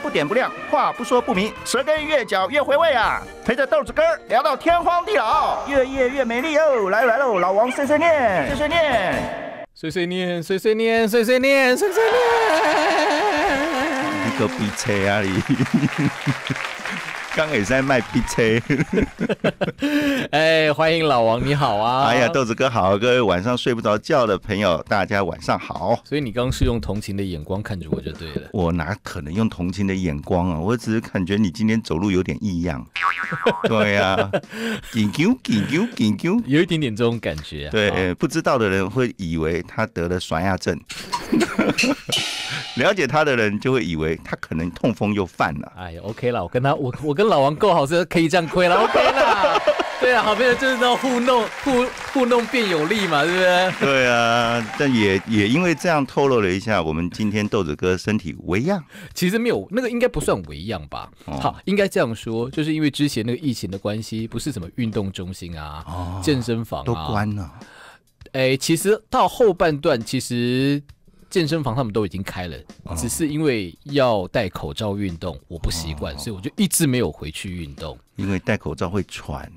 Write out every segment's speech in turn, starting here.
不点不亮，话不说不明，舌根越嚼越回味啊！陪着豆子根聊到天荒地老，越夜越美丽哦！来来喽，老王碎碎念，碎碎念，碎碎念，碎碎念，碎碎念，你个逼车啊你！刚也在卖 P C，哎，欢迎老王，你好啊！哎呀，豆子哥好，各位晚上睡不着觉的朋友，大家晚上好。所以你刚刚是用同情的眼光看着我，就对了。我哪可能用同情的眼光啊？我只是感觉你今天走路有点异样。对呀，紧揪、紧揪、紧揪，有一点点这种感觉。对，不知道的人会以为他得了刷牙症。了解他的人就会以为他可能痛风又犯了。哎呀，OK 了，我跟他我我跟老王够好，是可以这样亏了，OK 了。对啊，好朋友就是种互弄互互弄变有利嘛，对不对？对啊，但也也因为这样透露了一下，我们今天豆子哥身体微恙，其实没有那个应该不算微恙吧？好，应该这样说，就是因为之前那个疫情的关系，不是什么运动中心啊、健身房都关了。哎，其实到后半段，其实。健身房他们都已经开了，只是因为要戴口罩运动，我不习惯，所以我就一直没有回去运动。因为戴口罩会喘。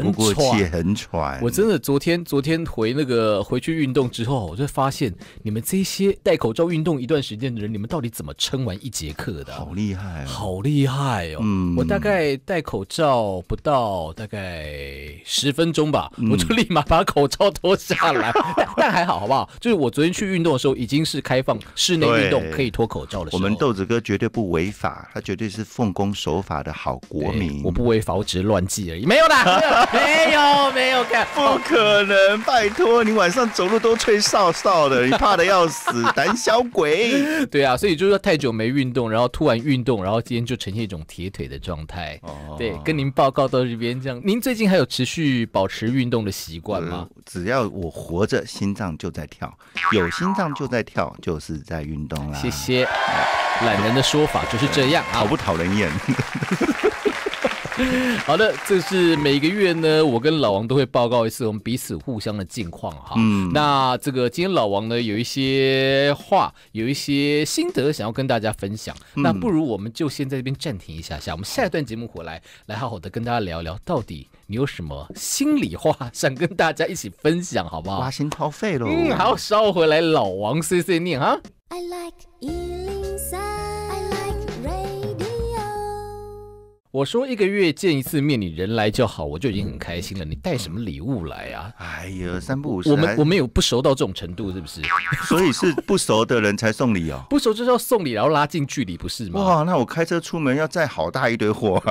不过气，很喘。我真的昨天昨天回那个回去运动之后，我就发现你们这些戴口罩运动一段时间的人，你们到底怎么撑完一节课的？好厉害，好厉害哦！我大概戴口罩不到大概十分钟吧，我就立马把口罩脱下来。但但还好，好不好？就是我昨天去运动的时候，已经是开放室内运动可以脱口罩的时候。我们豆子哥绝对不违法，他绝对是奉公守法的好国民。我不违法，我只是乱记而已，没有啦。没有没有看，不可能！拜托，你晚上走路都吹哨哨的，你怕的要死，胆小鬼。对啊，所以就是说太久没运动，然后突然运动，然后今天就呈现一种铁腿的状态。对，跟您报告到这边这样。您最近还有持续保持运动的习惯吗？只要我活着，心脏就在跳，有心脏就在跳，就是在运动啦。谢谢。懒人的说法就是这样啊，讨不讨人厌？好的，这是每个月呢，我跟老王都会报告一次我们彼此互相的近况哈。嗯，那这个今天老王呢有一些话，有一些心得想要跟大家分享。那不如我们就先在这边暂停一下下，我们下一段节目回来来好好的跟大家聊聊，到底你有什么心里话想跟大家一起分享，好不好？挖心掏肺喽。嗯，好，稍回来，老王碎碎念哈。我说一个月见一次面，你人来就好，我就已经很开心了。你带什么礼物来啊？哎呦，三不五十，我们我们有不熟到这种程度是不是？所以是不熟的人才送礼哦。不熟就是要送礼，然后拉近距离，不是吗？哇，那我开车出门要载好大一堆货。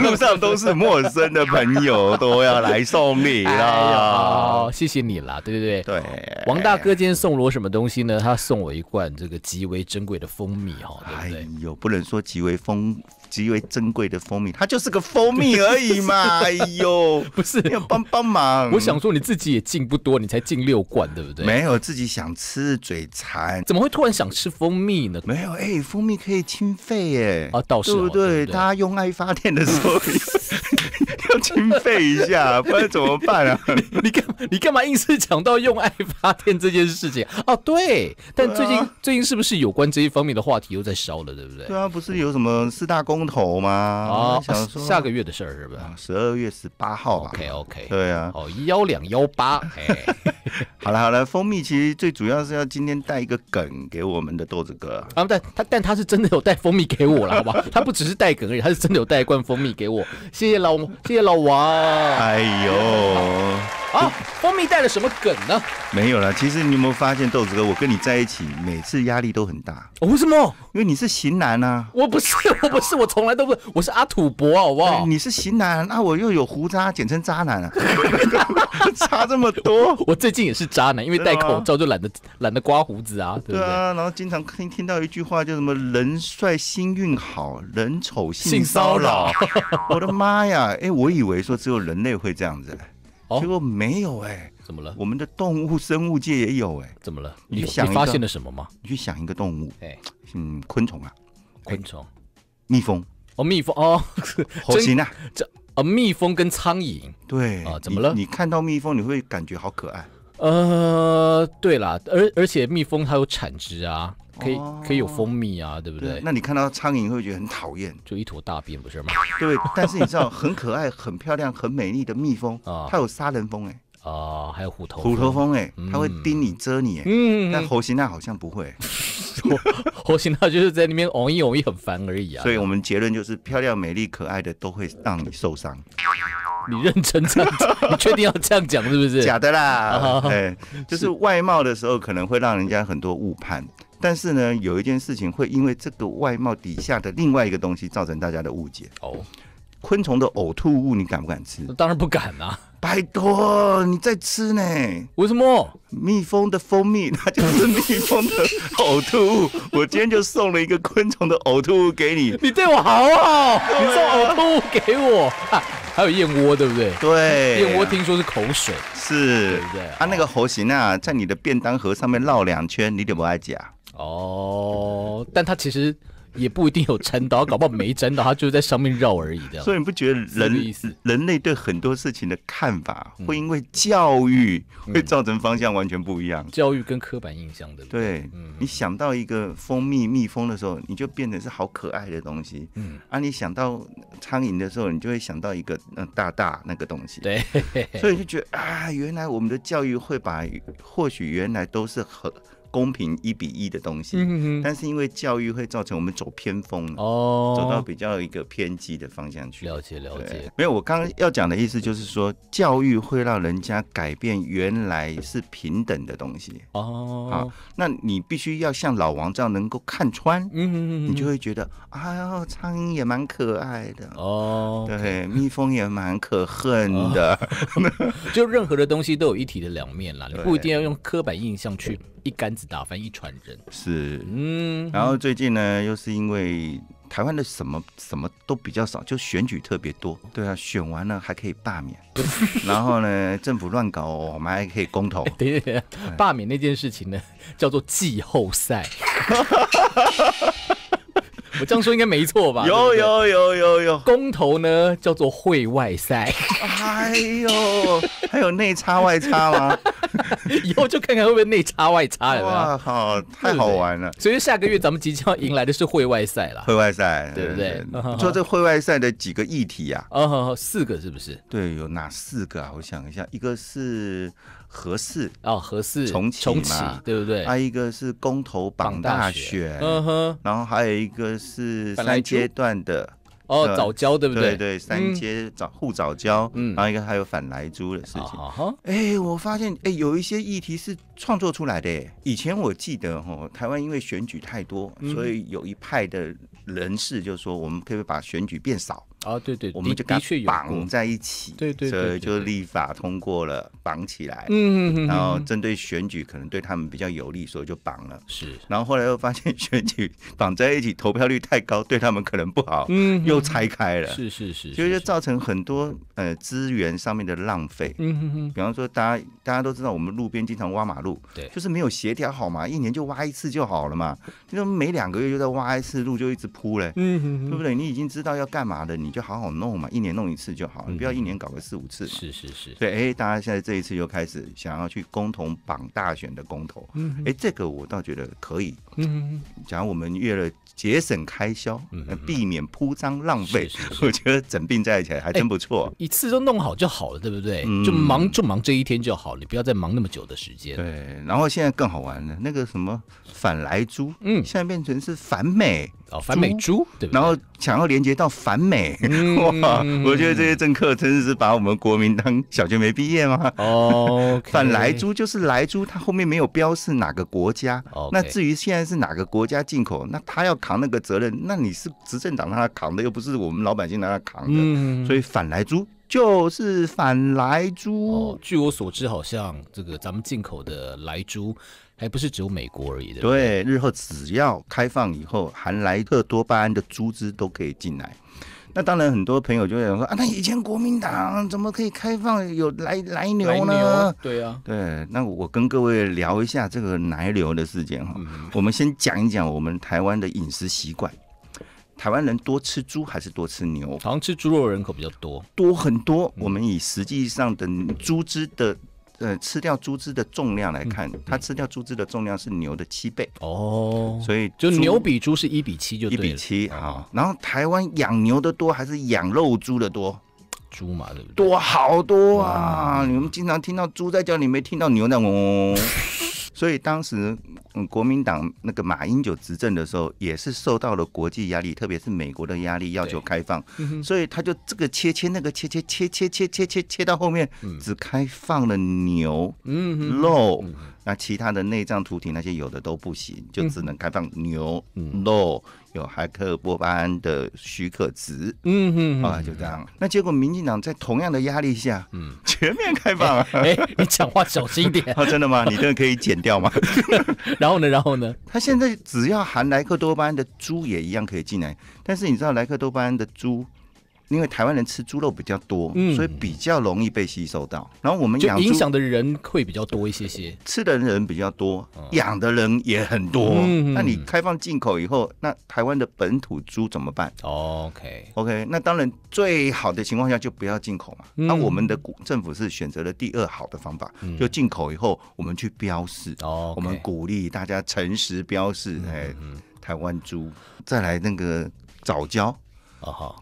路上都是陌生的朋友，都要来送礼啦。谢谢你啦，对对对，对。王大哥今天送了我什么东西呢？他送我一罐这个极为珍贵的蜂蜜哈，对不对？哎呦，不能说极为丰。极为珍贵的蜂蜜，它就是个蜂蜜而已嘛。哎呦，不是，要帮帮忙。我想说，你自己也进不多，你才进六罐，对不对？没有，自己想吃嘴馋，怎么会突然想吃蜂蜜呢？没有，哎，蜂蜜可以清肺耶。啊，倒是，对不对？大家用爱发电的时候。费一下，不然怎么办啊？你你干你干嘛硬是讲到用爱发电这件事情？哦，对，但最近最近是不是有关这一方面的话题又在烧了？对不对？对啊，不是有什么四大公投吗？啊，下个月的事儿是不是？十二月十八号吧？OK OK，对啊，哦幺两幺八。好了好了，蜂蜜其实最主要是要今天带一个梗给我们的豆子哥。啊，但他但他是真的有带蜂蜜给我了，好不好？他不只是带梗而已，他是真的有带一罐蜂蜜给我。谢谢老，谢谢老王。哎呦。啊，蜂蜜带了什么梗呢？没有了。其实你有没有发现，豆子哥，我跟你在一起，每次压力都很大。为什么？因为你是型男啊！我不是，我不是，我从来都不，我是阿土伯，好不好？你是型男，那我又有胡渣，简称渣男啊。差这么多，我最近也是渣男，因为戴口罩就懒得懒得刮胡子啊，对对？对啊。然后经常听听到一句话，叫什么人帅心运好，人丑性骚扰。我的妈呀！哎，我以为说只有人类会这样子。结果没有哎，怎么了？我们的动物生物界也有哎，怎么了？你想发现了什么吗？你去想一个动物，哎，嗯，昆虫啊，昆虫，蜜蜂哦，蜜蜂哦，好 行啊，这啊，蜜蜂跟苍蝇，对啊，怎么了？你看到蜜蜂你会感觉好可爱，呃，对啦，而而且蜜蜂它有产值啊。可以可以有蜂蜜啊，对不对？那你看到苍蝇会觉得很讨厌，就一坨大便不是吗？对，但是你知道很可爱、很漂亮、很美丽的蜜蜂啊，它有杀人蜂哎啊，还有虎头虎头蜂哎，它会叮你、蛰你哎。但猴形娜好像不会，猴行娜就是在那边嗡一嗡一，很烦而已啊。所以我们结论就是，漂亮、美丽、可爱的都会让你受伤。你认真？这样讲，你确定要这样讲是不是？假的啦，哎，就是外貌的时候可能会让人家很多误判。但是呢，有一件事情会因为这个外貌底下的另外一个东西造成大家的误解哦。昆虫的呕吐物，你敢不敢吃？当然不敢啦！拜托，你在吃呢？为什么？蜜蜂的蜂蜜，它就是蜜蜂的呕吐物。我今天就送了一个昆虫的呕吐物给你，你对我好好，你送呕吐物给我。还有燕窝，对不对？对。燕窝听说是口水，是。对。啊，那个猴型啊，在你的便当盒上面绕两圈，你得不爱讲。哦，但他其实也不一定有撑到，搞不好没撑到，他就是在上面绕而已的。所以你不觉得人人类对很多事情的看法会因为教育会造成方向完全不一样？教育跟刻板印象的。对，你想到一个蜂蜜蜜蜂的时候，你就变成是好可爱的东西。嗯，啊，你想到苍蝇的时候，你就会想到一个嗯大大那个东西。对，所以就觉得啊，原来我们的教育会把或许原来都是很。公平一比一的东西，但是因为教育会造成我们走偏锋哦，走到比较一个偏激的方向去。了解了解，没有我刚刚要讲的意思就是说，教育会让人家改变原来是平等的东西哦。好，那你必须要像老王这样能够看穿，你就会觉得，哎呦，苍蝇也蛮可爱的哦，对，蜜蜂也蛮可恨的，就任何的东西都有一体的两面啦，不一定要用刻板印象去。一竿子打翻一船人是，嗯，然后最近呢，又是因为台湾的什么什么都比较少，就选举特别多。对啊，选完了还可以罢免，然后呢，政府乱搞我们还可以公投。对 对对，罢免那件事情呢叫做季后赛，我这样说应该没错吧？有有有有有，公投呢叫做会外赛。哎呦！还有内插外插吗？以后就看看会不会内插外插了。哇，好，太好玩了！所以下个月咱们即将迎来的是会外赛了。会外赛，对不对？说这会外赛的几个议题呀？哦，四个是不是？对，有哪四个啊？我想一下，一个是合适哦，合适重启重启，对不对？还一个是公投榜大选，嗯哼，然后还有一个是三阶段的。哦，早交对不对？对对，三阶早互早交，然后一个还有反来租的事情。哎，我发现哎，有一些议题是创作出来的。以前我记得哦，台湾因为选举太多，所以有一派的人士就说，我们可以把选举变少。啊对对，我们就的确绑在一起，对对所以就立法通过了，绑起来，嗯嗯嗯，然后针对选举可能对他们比较有利，所以就绑了，是，然后后来又发现 选举绑在一起投票率太高，对他们可能不好，嗯，又拆开了，是是是，所以就造成很多呃资源上面的浪费，嗯哼哼，比方说大家大家都知道我们路边经常挖马路，对，就是没有协调好嘛，一年就挖一次就好了嘛，就说每两个月就在挖一次路就一直铺嘞，嗯哼哼，对不对？你已经知道要干嘛的你。就好好弄嘛，一年弄一次就好，你不要一年搞个四五次。是是是，对，哎，大家现在这一次又开始想要去公投，绑大选的公投，哎，这个我倒觉得可以。嗯，假如我们约了节省开销，避免铺张浪费，我觉得整并在一起还真不错。一次都弄好就好了，对不对？就忙就忙这一天就好了，你不要再忙那么久的时间。对，然后现在更好玩了，那个什么反莱猪，嗯，现在变成是反美。哦，反美猪对不对？然后想要连接到反美，哇！我觉得这些政客真的是把我们国民当小学没毕业吗？哦，反莱猪就是莱猪，它后面没有标示哪个国家。那至于现在是哪个国家进口，那他要扛那个责任，那你是执政党让他扛的，又不是我们老百姓让他扛的。所以反莱猪就是反莱猪。据我所知，好像这个咱们进口的莱猪。还不是只有美国而已的。对，日后只要开放以后，含莱特多巴胺的猪只都可以进来。那当然，很多朋友就会想说：“啊，那以前国民党怎么可以开放有来来牛呢？”对啊，对。那我跟各位聊一下这个奶牛的事情哈。我们先讲一讲我们台湾的饮食习惯。台湾人多吃猪还是多吃牛？常吃猪肉的人口比较多，多很多。我们以实际上的猪只的。呃，吃掉猪只的重量来看，它吃掉猪只的重量是牛的七倍哦，所以就牛比猪是一比七就一比七啊。然后台湾养牛的多还是养肉猪的多？猪嘛，对不对？多好多啊！你们经常听到猪在叫，你没听到牛在嗡。所以当时国民党那个马英九执政的时候，也是受到了国际压力，特别是美国的压力，要求开放，所以他就这个切切，那个切切切切切切切切，到后面只开放了牛肉，那其他的内脏、头体那些有的都不行，就只能开放牛肉。有海克波巴胺的许可值，嗯哼，啊，就这样。那结果民进党在同样的压力下，嗯，全面开放了。哎，你讲话小心一点。真的吗？你这个可以剪掉吗？然后呢？然后呢？他现在只要含莱克多巴胺的猪也一样可以进来，但是你知道莱克多巴胺的猪。因为台湾人吃猪肉比较多，所以比较容易被吸收到。然后我们养猪影响的人会比较多一些些，吃的人比较多，养的人也很多。那你开放进口以后，那台湾的本土猪怎么办？OK OK，那当然最好的情况下就不要进口嘛。那我们的政府是选择了第二好的方法，就进口以后我们去标示，我们鼓励大家诚实标示哎，台湾猪，再来那个早教。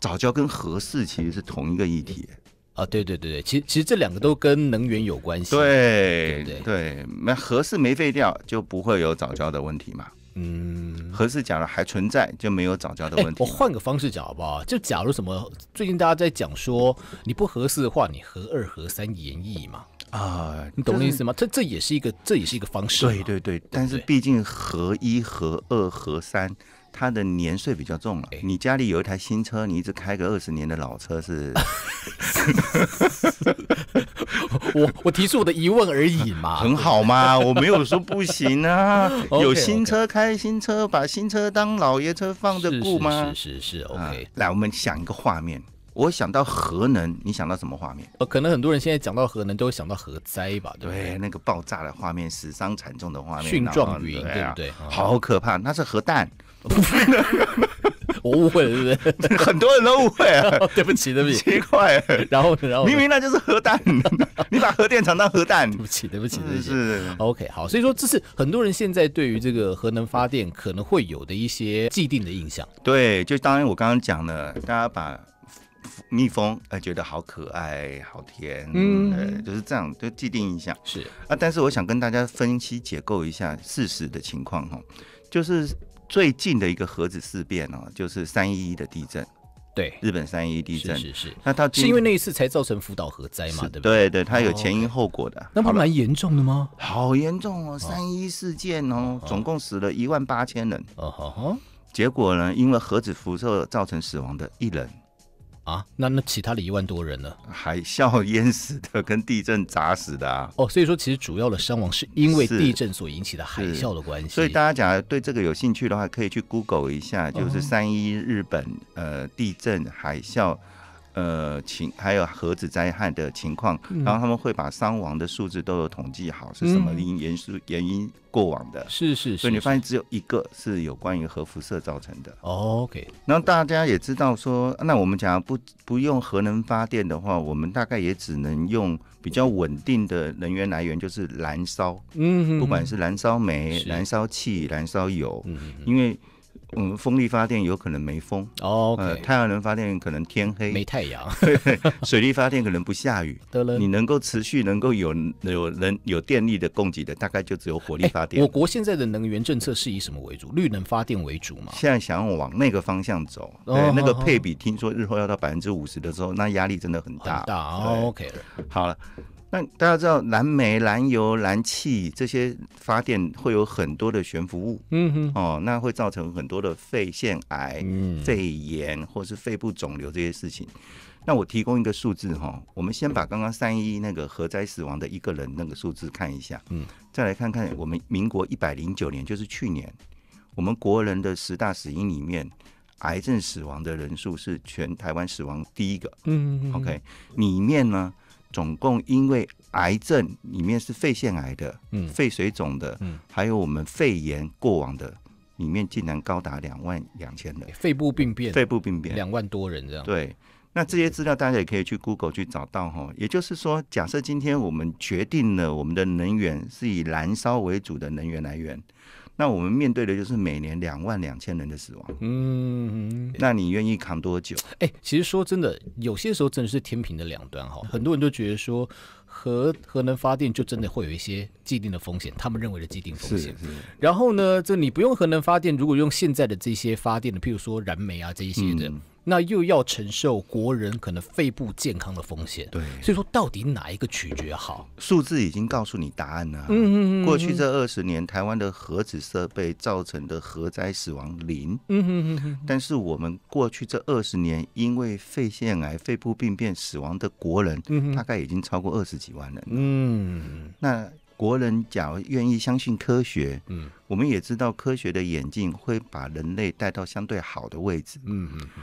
早教跟合适其实是同一个议题，啊，对对对对，其实其实这两个都跟能源有关系。对对，那合适没废掉就不会有早教的问题嘛。嗯，合适讲了还存在就没有早教的问题。我换个方式讲好不好？就假如什么最近大家在讲说你不合适的话，你合二合三演绎嘛。啊，你懂我意思吗？这这也是一个这也是一个方式。对对对，但是毕竟合一合二合三。它的年岁比较重了。你家里有一台新车，你一直开个二十年的老车是？我我提出我的疑问而已嘛。很好嘛，我没有说不行啊。有新车开新车，把新车当老爷车放着顾吗？是是是是 OK。来，我们想一个画面。我想到核能，你想到什么画面？呃，可能很多人现在讲到核能，都会想到核灾吧？对，那个爆炸的画面，死伤惨重的画面，核爆的对不对？好可怕，那是核弹。我误会了，对不对？很多人都误会啊，对不起，对不起，奇怪。然后，然后明明那就是核弹，你把核电厂当核弹，对不起，对不起，是 OK。好，所以说这是很多人现在对于这个核能发电可能会有的一些既定的印象。对，就当然我刚刚讲了，大家把蜜蜂哎觉得好可爱、好甜，嗯，就是这样，就既定印象是啊。但是我想跟大家分析、解构一下事实的情况哈，就是。最近的一个核子事变呢，就是三一一的地震，对，日本三一地震，是是。那它是因为那一次才造成福岛核灾吗？对对，它有前因后果的。那不蛮严重的吗？好严重哦，三一事件哦，总共死了一万八千人哦，结果呢，因为核子辐射造成死亡的一人。啊，那那其他的一万多人呢？海啸淹死的，跟地震砸死的啊。哦，所以说其实主要的伤亡是因为地震所引起的海啸的关系。所以大家假如对这个有兴趣的话，可以去 Google 一下，就是三一日本呃地震海啸。呃，情还有核子灾害的情况，然后他们会把伤亡的数字都有统计好，是什么因原因原因过往的，是是，所以你发现只有一个是有关于核辐射造成的。OK，那大家也知道说，那我们讲不不用核能发电的话，我们大概也只能用比较稳定的能源来源，就是燃烧，嗯，不管是燃烧煤、燃烧气、燃烧油，因为。嗯，风力发电有可能没风，哦，呃，太阳能发电可能天黑没太阳，对，水力发电可能不下雨，你能够持续能够有有能有电力的供给的，大概就只有火力发电。我国现在的能源政策是以什么为主？绿能发电为主嘛？现在想要往那个方向走，对，那个配比听说日后要到百分之五十的时候，那压力真的很大。大，OK 了，好了。那大家知道，燃煤、燃油、燃气这些发电会有很多的悬浮物，嗯哼，哦，那会造成很多的肺腺癌、肺炎或是肺部肿瘤这些事情。那我提供一个数字哈，我们先把刚刚三一那个核灾死亡的一个人那个数字看一下，嗯，再来看看我们民国一百零九年，就是去年我们国人的十大死因里面，癌症死亡的人数是全台湾死亡第一个，嗯，OK，里面呢？总共因为癌症里面是肺腺癌的，嗯，肺水肿的，嗯，还有我们肺炎过往的，里面竟然高达两万两千人，肺部病变，肺部病变，两万多人这样。对，那这些资料大家也可以去 Google 去找到哈。也就是说，假设今天我们决定了我们的能源是以燃烧为主的能源来源。那我们面对的就是每年两万两千人的死亡，嗯，那你愿意扛多久？哎，其实说真的，有些时候真的是天平的两端哈，很多人都觉得说。核核能发电就真的会有一些既定的风险，他们认为的既定风险。然后呢，这你不用核能发电，如果用现在的这些发电，的，譬如说燃煤啊这一些的，那又要承受国人可能肺部健康的风险。对。所以说，到底哪一个取决好？数字已经告诉你答案了。嗯嗯嗯。过去这二十年，台湾的核子设备造成的核灾死亡零。嗯嗯嗯嗯。但是我们过去这二十年，因为肺腺癌、肺部病变死亡的国人，大概已经超过二十。几万人，嗯，那国人假如愿意相信科学，嗯，我们也知道科学的眼镜会把人类带到相对好的位置，嗯嗯。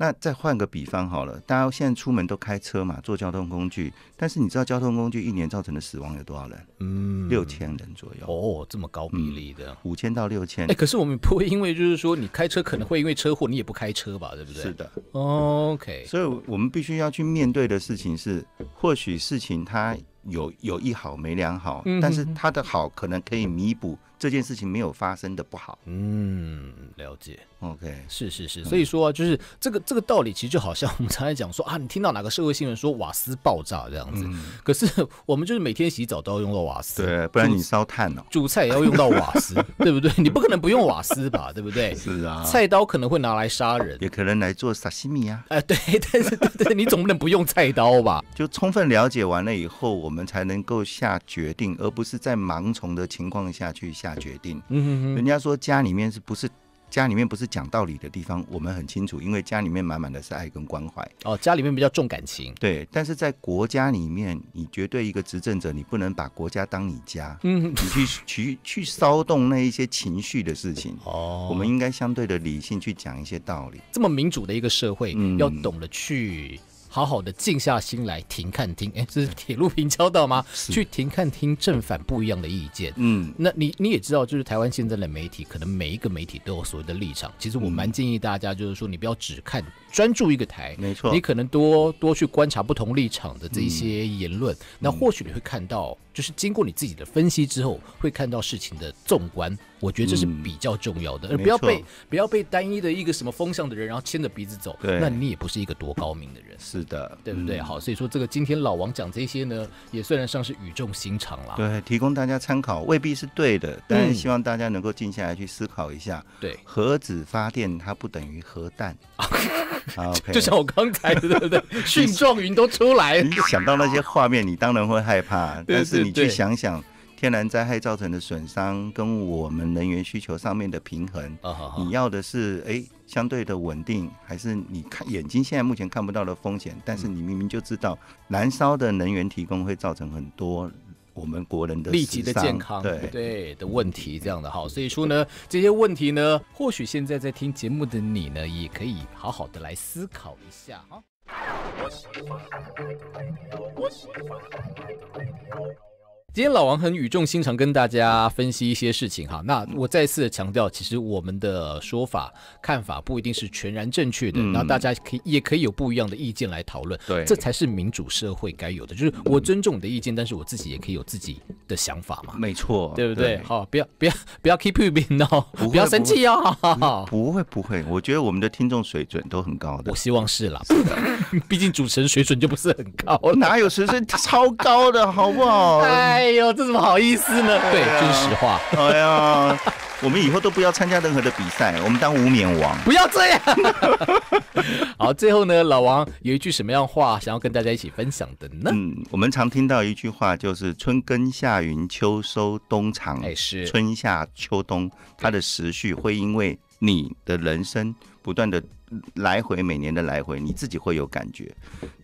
那再换个比方好了，大家现在出门都开车嘛，坐交通工具。但是你知道交通工具一年造成的死亡有多少人？嗯，六千人左右。哦，这么高比例的，五千到六千。哎，可是我们不会因为就是说你开车可能会因为车祸，你也不开车吧，对不对？是的。OK，所以我们必须要去面对的事情是，或许事情它有有一好没两好，但是它的好可能可以弥补。这件事情没有发生的不好，嗯，了解，OK，是是是，所以说就是这个这个道理，其实就好像我们常常讲说啊，你听到哪个社会新闻说瓦斯爆炸这样子，可是我们就是每天洗澡都要用到瓦斯，对，不然你烧炭哦，煮菜也要用到瓦斯，对不对？你不可能不用瓦斯吧，对不对？是啊，菜刀可能会拿来杀人，也可能来做沙西米啊，啊 对，但是但是你总不能不用菜刀吧？就充分了解完了以后，我们才能够下决定，而不是在盲从的情况下去下。下决定，嗯哼哼，人家说家里面是不是家里面不是讲道理的地方，我们很清楚，因为家里面满满的是爱跟关怀。哦，家里面比较重感情，对。但是在国家里面，你绝对一个执政者，你不能把国家当你家，嗯，你去去去骚动那一些情绪的事情。哦，我们应该相对的理性去讲一些道理。这么民主的一个社会，要懂得去。好好的静下心来停看听，哎，这是铁路平交道吗？去停看听正反不一样的意见。嗯，那你你也知道，就是台湾现在的媒体，可能每一个媒体都有所谓的立场。其实我蛮建议大家，就是说你不要只看专注一个台，没错，你可能多多去观察不同立场的这一些言论，那或许你会看到，就是经过你自己的分析之后，会看到事情的纵观。我觉得这是比较重要的，而不要被不要被单一的一个什么风向的人，然后牵着鼻子走。对，那你也不是一个多高明的人。是的，对不对？好，所以说这个今天老王讲这些呢，也虽然上是语重心长了。对，提供大家参考，未必是对的，但是希望大家能够静下来去思考一下。对，核子发电它不等于核弹。啊，就像我刚才的蕈 状云都出来了，想到那些画面，你当然会害怕。但是你去想想。天然灾害造成的损伤跟我们能源需求上面的平衡，你要的是哎相对的稳定，还是你看眼睛现在目前看不到的风险？但是你明明就知道，燃烧的能源提供会造成很多我们国人的、立即的健康对对的问题，这样的哈。所以说呢，这些问题呢，或许现在在听节目的你呢，也可以好好的来思考一下啊。今天老王很语重心长跟大家分析一些事情哈，那我再次的强调，其实我们的说法看法不一定是全然正确的，那大家可以也可以有不一样的意见来讨论，对，这才是民主社会该有的，就是我尊重你的意见，但是我自己也可以有自己的想法嘛，没错，对不对？好，不要不要不要 keep y o e i n g 哦，不要生气哦，不会不会，我觉得我们的听众水准都很高的，我希望是啦，毕竟主持人水准就不是很高，哪有水准超高的，好不好？哎呦，这怎么好意思呢？对，这是实话。哎呀，我们以后都不要参加任何的比赛，我们当无冕王。不要这样。好，最后呢，老王有一句什么样话想要跟大家一起分享的呢？嗯，我们常听到一句话，就是春耕夏耘秋收冬藏。哎，是。春夏秋冬，它的时序会因为你的人生不断的。来回每年的来回，你自己会有感觉，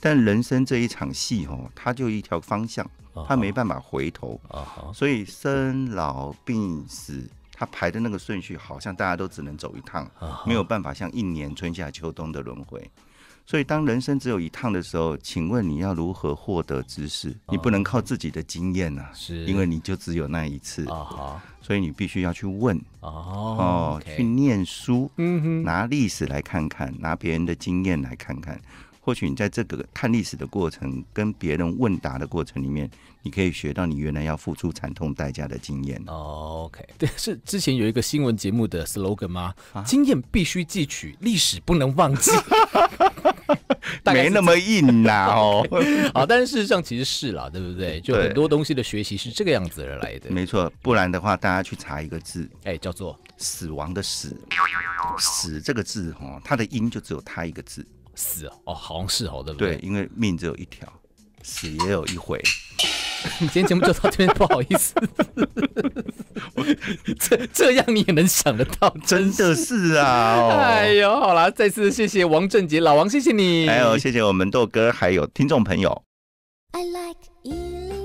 但人生这一场戏哦，它就一条方向，它没办法回头啊。所以生老病死，它排的那个顺序，好像大家都只能走一趟，没有办法像一年春夏秋冬的轮回。所以，当人生只有一趟的时候，请问你要如何获得知识？你不能靠自己的经验呐，是因为你就只有那一次啊，所以你必须要去问哦，去念书，拿历史来看看，拿别人的经验来看看。或许你在这个看历史的过程、跟别人问答的过程里面，你可以学到你原来要付出惨痛代价的经验。o k 对，是之前有一个新闻节目的 slogan 吗？经验必须汲取，历史不能忘记。没那么硬呐，哦，好，但是事实上其实是啦，对不对？就很多东西的学习是这个样子而来的。没错，不然的话，大家去查一个字，哎，叫做“死亡的死”，“死”这个字，哈，它的音就只有它一个字，“死”哦，好像是哦，对不对？对，因为命只有一条，死也有一回。你 今天节目就到这边，不好意思。这这样你也能想得到，真的是啊！哎呦，好了，再次谢谢王正杰，老王，谢谢你。还有谢谢我们豆哥，还有听众朋友。I like